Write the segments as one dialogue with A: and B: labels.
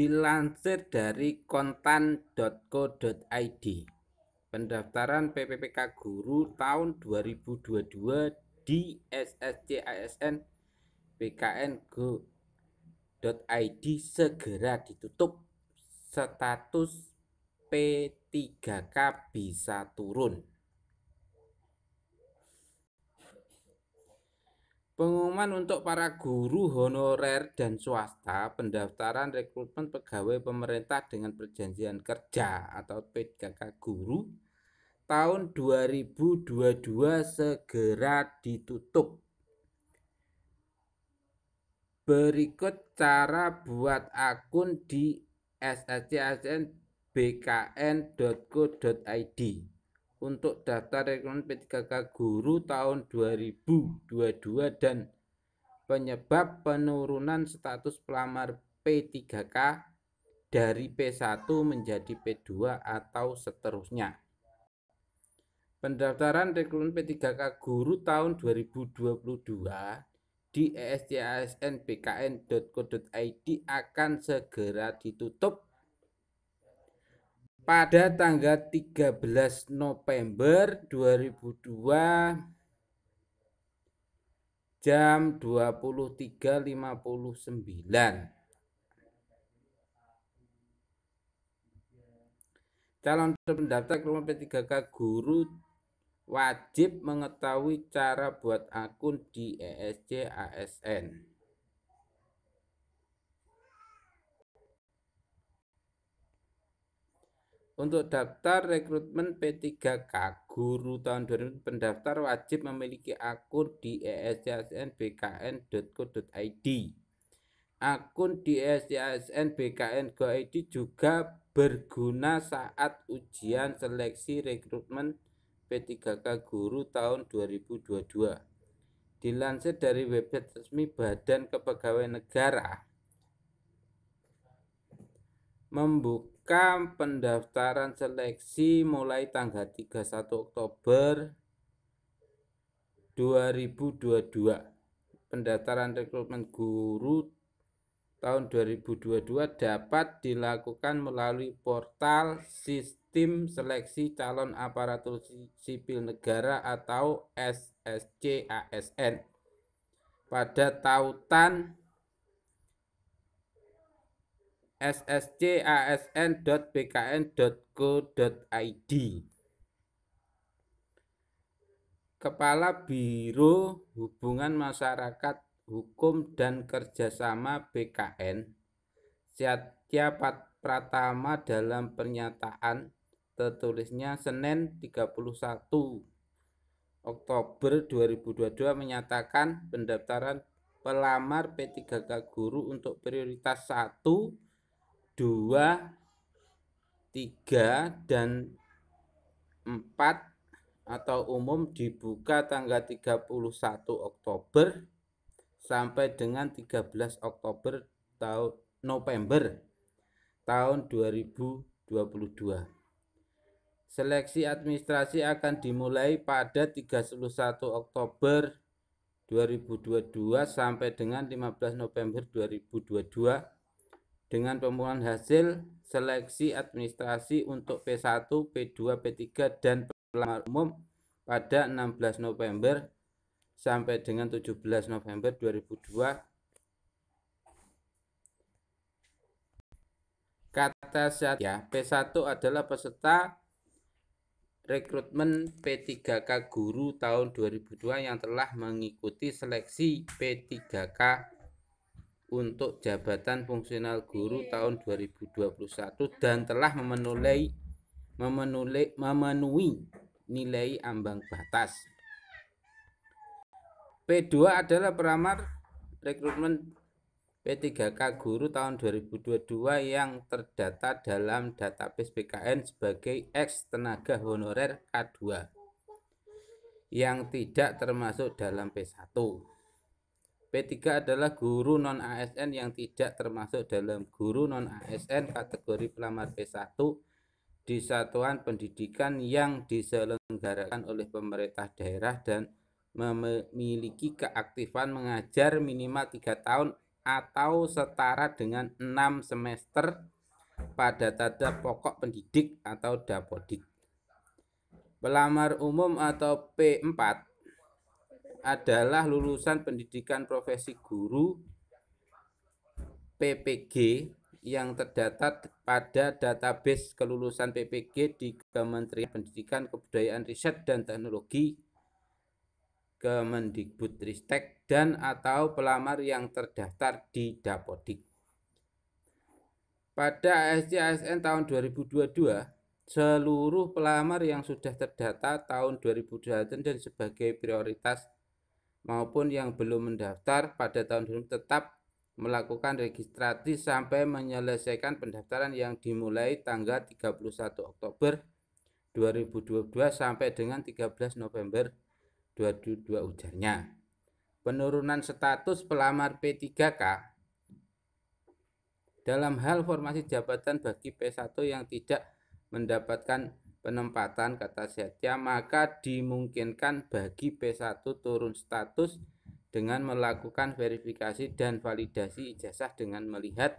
A: Dilansir dari kontan.co.id, pendaftaran PPPK Guru tahun 2022 di SSCISN PKN Go segera ditutup status P3K bisa turun Pengumuman untuk para guru honorer dan swasta pendaftaran rekrutmen pegawai pemerintah dengan perjanjian kerja atau PKK guru tahun 2022 segera ditutup. Berikut cara buat akun di sscsnbkn.co.id untuk daftar rekrutmen P3K guru tahun 2022 dan penyebab penurunan status pelamar P3K dari P1 menjadi P2 atau seterusnya. Pendaftaran rekrutmen P3K guru tahun 2022 di esjasnbkn.co.id akan segera ditutup pada tanggal 13 November 2002 jam 23.59 calon terdaftar kelompok P3K guru wajib mengetahui cara buat akun di ESC ASN Untuk daftar rekrutmen P3K guru tahun 2000 pendaftar wajib memiliki akun di escsnbkn.co.id. Akun di escsnbkn.go.id juga berguna saat ujian seleksi rekrutmen P3K guru tahun 2022. Dilansir dari website resmi Badan Kepegawaian Negara membuk buka pendaftaran seleksi mulai tanggal 31 Oktober 2022. Pendaftaran rekrutmen guru tahun 2022 dapat dilakukan melalui portal sistem seleksi calon aparatur sipil negara atau SSC ASN pada tautan sscasn.bkn.go.id Kepala Biro Hubungan Masyarakat Hukum dan Kerjasama BKN Setia Pratama dalam pernyataan tertulisnya Senin 31 Oktober 2022 menyatakan pendaftaran pelamar P3K guru untuk prioritas 1 2, 3, dan 4 atau umum dibuka tanggal 31 Oktober sampai dengan 13 Oktober tahun November tahun 2022. Seleksi administrasi akan dimulai pada 31 Oktober 2022 sampai dengan 15 November 2022 dengan pemohon hasil seleksi administrasi untuk P1, P2, P3 dan pelamar umum pada 16 November sampai dengan 17 November 2002 kata Satya P1 adalah peserta rekrutmen P3K guru tahun 2002 yang telah mengikuti seleksi P3K untuk jabatan fungsional guru iya. tahun 2021 dan telah memenuhi memenuhi, memenuhi nilai ambang batas. P2 adalah peramar rekrutmen P3K guru tahun 2022 yang terdata dalam database PKN sebagai ex tenaga honorer K2 yang tidak termasuk dalam P1. P3 adalah guru non ASN yang tidak termasuk dalam guru non ASN kategori pelamar P1 di satuan pendidikan yang diselenggarakan oleh pemerintah daerah dan memiliki keaktifan mengajar minimal 3 tahun atau setara dengan 6 semester pada tata pokok pendidik atau dapodik. Pelamar umum atau P4 adalah lulusan pendidikan profesi guru PPG yang terdata pada database kelulusan PPG di Kementerian Pendidikan Kebudayaan Riset dan Teknologi Kemendikbudristek dan atau pelamar yang terdaftar di Dapodik. Pada ASJ ASN tahun 2022, seluruh pelamar yang sudah terdata tahun 2022 dan sebagai prioritas maupun yang belum mendaftar pada tahun 2000 tetap melakukan registrasi sampai menyelesaikan pendaftaran yang dimulai tanggal 31 Oktober 2022 sampai dengan 13 November 2022 ujarnya. Penurunan status pelamar P3K dalam hal formasi jabatan bagi P1 yang tidak mendapatkan penempatan kata Setia maka dimungkinkan bagi P1 turun status dengan melakukan verifikasi dan validasi ijazah dengan melihat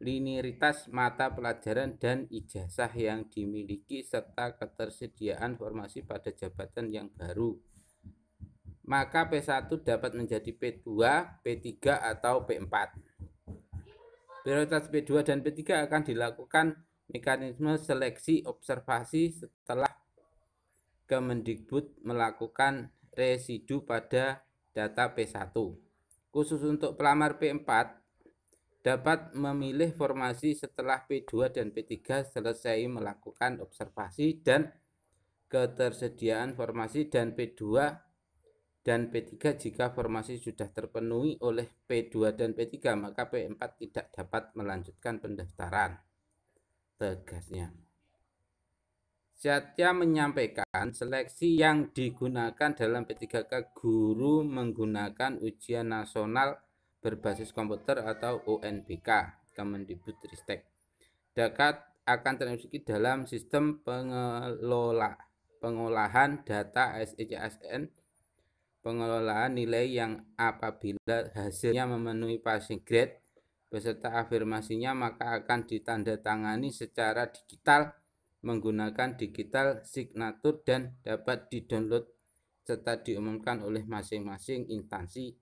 A: linearitas mata pelajaran dan ijazah yang dimiliki serta ketersediaan formasi pada jabatan yang baru. Maka P1 dapat menjadi P2, P3, atau P4. Prioritas P2 dan P3 akan dilakukan mekanisme seleksi observasi setelah Kemendikbud melakukan residu pada data P1. Khusus untuk pelamar P4 dapat memilih formasi setelah P2 dan P3 selesai melakukan observasi dan ketersediaan formasi dan P2 dan P3 jika formasi sudah terpenuhi oleh P2 dan P3 maka P4 tidak dapat melanjutkan pendaftaran tegasnya. Satya menyampaikan seleksi yang digunakan dalam P3K guru menggunakan ujian nasional berbasis komputer atau UNBK Kemendikbudristek dekat akan terinfeksi dalam sistem pengelola pengolahan data SEJSN pengelolaan nilai yang apabila hasilnya memenuhi passing grade beserta afirmasinya maka akan ditandatangani secara digital menggunakan digital signatur dan dapat didownload serta diumumkan oleh masing-masing instansi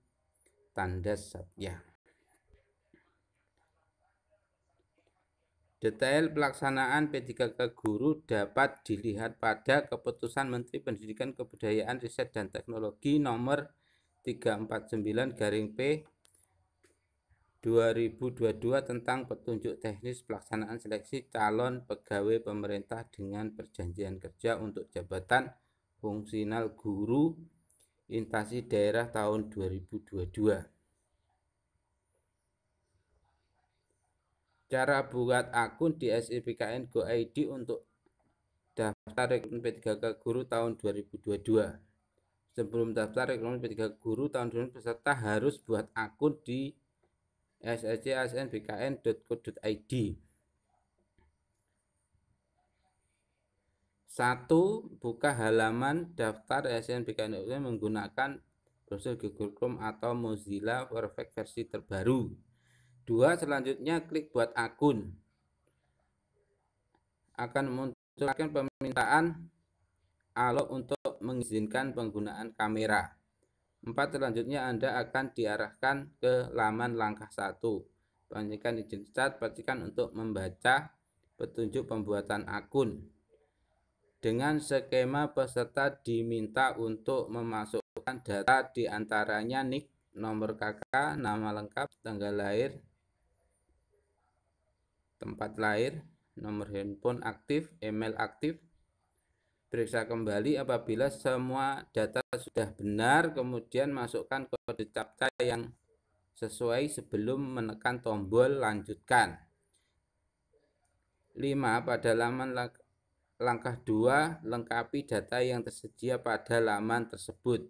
A: tanda satya Detail pelaksanaan P3K Guru dapat dilihat pada Keputusan Menteri Pendidikan Kebudayaan Riset dan Teknologi nomor 349 garing P 2022 tentang petunjuk teknis pelaksanaan seleksi calon pegawai pemerintah dengan perjanjian kerja untuk jabatan fungsional guru intasi daerah tahun 2022. Cara buat akun di SIPKN id untuk daftar rekrutmen P3K guru tahun 2022. Sebelum daftar rekrutmen P3K guru tahun 2022, peserta harus buat akun di SSC satu buka halaman daftar ASN menggunakan browser Google Chrome atau Mozilla Perfect versi terbaru dua selanjutnya klik buat akun akan munculkan permintaan ALO untuk mengizinkan penggunaan kamera 4. Selanjutnya Anda akan diarahkan ke laman langkah 1. Pastikan izin start, pastikan untuk membaca petunjuk pembuatan akun. Dengan skema peserta diminta untuk memasukkan data diantaranya nik, nomor KK, nama lengkap, tanggal lahir, tempat lahir, nomor handphone aktif, email aktif, periksa kembali apabila semua data sudah benar, kemudian masukkan kode CAPTCHA yang sesuai sebelum menekan tombol lanjutkan. 5. Pada laman lang langkah 2, lengkapi data yang tersedia pada laman tersebut.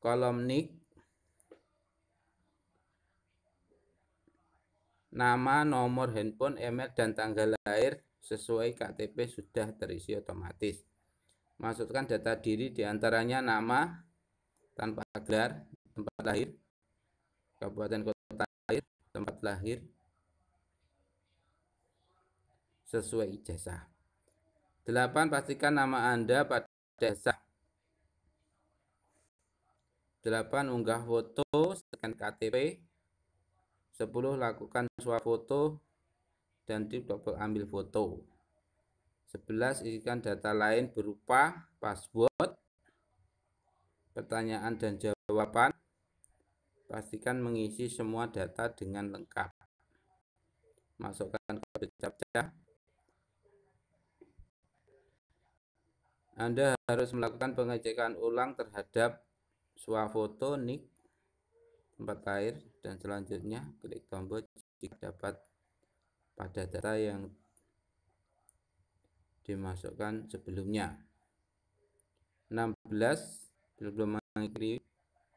A: Kolom NIK Nama, nomor handphone, email, dan tanggal lahir sesuai KTP sudah terisi otomatis masukkan data diri diantaranya nama tanpa gelar, tempat lahir, kabupaten kota lahir, tempat lahir, sesuai ijazah. delapan Pastikan nama Anda pada ijazah. delapan Unggah foto, scan KTP. sepuluh Lakukan swafoto dan tip double ambil foto. 11. Isikan data lain berupa password, pertanyaan dan jawaban. Pastikan mengisi semua data dengan lengkap. Masukkan kode captcha. Anda harus melakukan pengecekan ulang terhadap swafoto, nik, tempat air, dan selanjutnya klik tombol jika dapat pada data yang dimasukkan sebelumnya. 16 belum mengikuti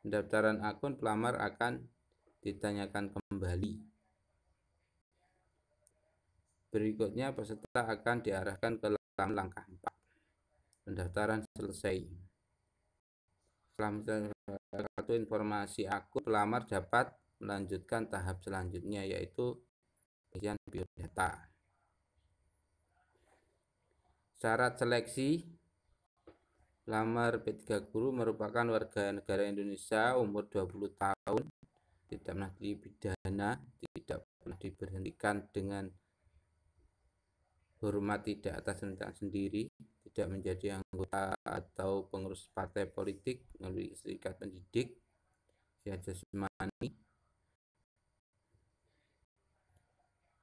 A: pendaftaran akun pelamar akan ditanyakan kembali. Berikutnya peserta akan diarahkan ke dalam langkah 4. Pendaftaran selesai. Setelah kartu informasi akun pelamar dapat melanjutkan tahap selanjutnya yaitu pengisian biodata. Syarat seleksi Lamar P3 Guru merupakan warga negara Indonesia umur 20 tahun, tidak pernah dipidana, tidak pernah diberhentikan dengan hormat tidak atas tentang sendiri, tidak menjadi anggota atau pengurus partai politik melalui serikat pendidik, sehat jasmani,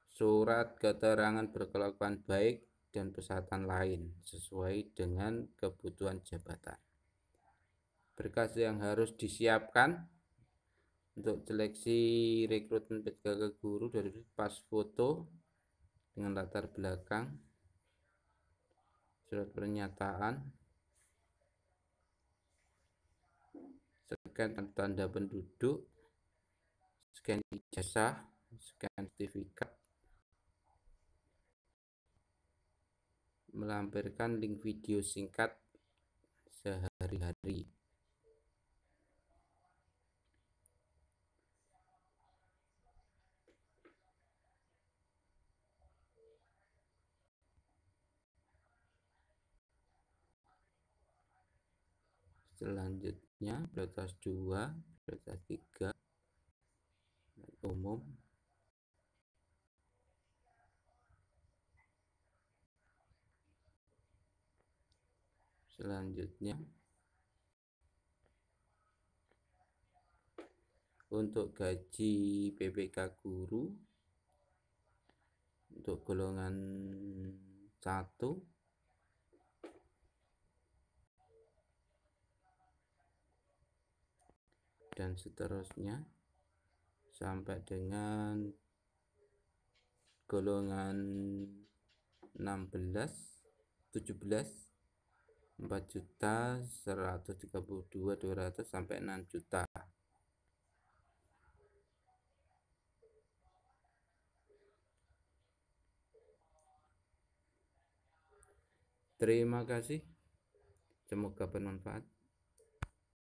A: surat keterangan berkelakuan baik dan pesatan lain sesuai dengan kebutuhan jabatan. Berkas yang harus disiapkan untuk seleksi rekrutmen PKK guru dari pas foto dengan latar belakang surat pernyataan scan tanda penduduk scan ijazah scan sertifikat melampirkan link video singkat sehari-hari. Selanjutnya prioritas 2, prioritas 3 umum selanjutnya untuk gaji PPK guru untuk golongan 1 dan seterusnya sampai dengan golongan 16 17 4 juta 132 200 sampai 6 juta Terima kasih. Semoga bermanfaat.